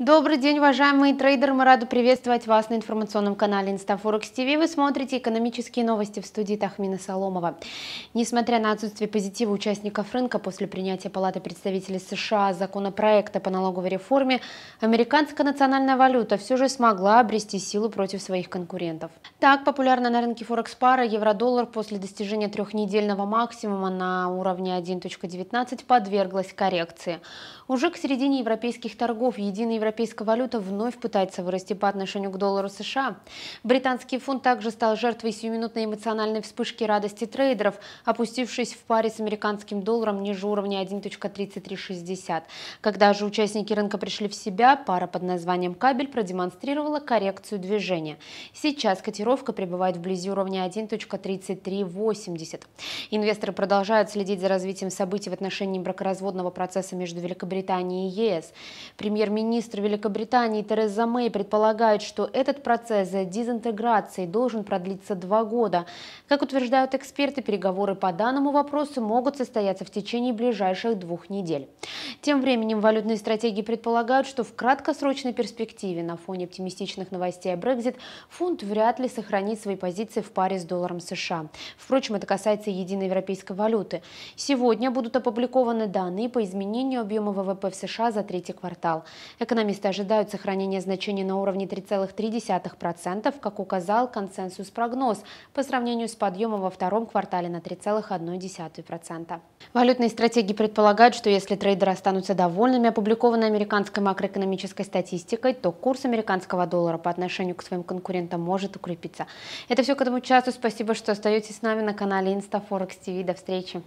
Добрый день, уважаемые трейдеры! Мы рады приветствовать вас на информационном канале InstaForex TV. Вы смотрите экономические новости в студии Тахмина Соломова. Несмотря на отсутствие позитива участников рынка после принятия Палаты представителей США законопроекта по налоговой реформе, американская национальная валюта все же смогла обрести силу против своих конкурентов. Так, популярная на рынке Форекс пара евро-доллар после достижения трехнедельного максимума на уровне 1.19 подверглась коррекции. Уже к середине европейских торгов единая европейская валюта вновь пытается вырасти по отношению к доллару США. Британский фунт также стал жертвой сиюминутной эмоциональной вспышки радости трейдеров, опустившись в паре с американским долларом ниже уровня 1.3360. Когда же участники рынка пришли в себя, пара под названием «Кабель» продемонстрировала коррекцию движения. Сейчас котировка пребывает вблизи уровня 1.3380. Инвесторы продолжают следить за развитием событий в отношении бракоразводного процесса между Великобританией Великобритании и ЕС. Премьер-министр Великобритании Тереза Мэй предполагает, что этот процесс дезинтеграции должен продлиться два года. Как утверждают эксперты, переговоры по данному вопросу могут состояться в течение ближайших двух недель. Тем временем валютные стратегии предполагают, что в краткосрочной перспективе на фоне оптимистичных новостей о Brexit фунт вряд ли сохранит свои позиции в паре с долларом США. Впрочем, это касается единой европейской валюты. Сегодня будут опубликованы данные по изменению объема ВВП ВВП в США за третий квартал. Экономисты ожидают сохранения значений на уровне 3,3%, как указал консенсус-прогноз, по сравнению с подъемом во втором квартале на 3,1%. Валютные стратегии предполагают, что если трейдеры останутся довольными опубликованной американской макроэкономической статистикой, то курс американского доллара по отношению к своим конкурентам может укрепиться. Это все к этому часу. Спасибо, что остаетесь с нами на канале InstaForex TV. До встречи!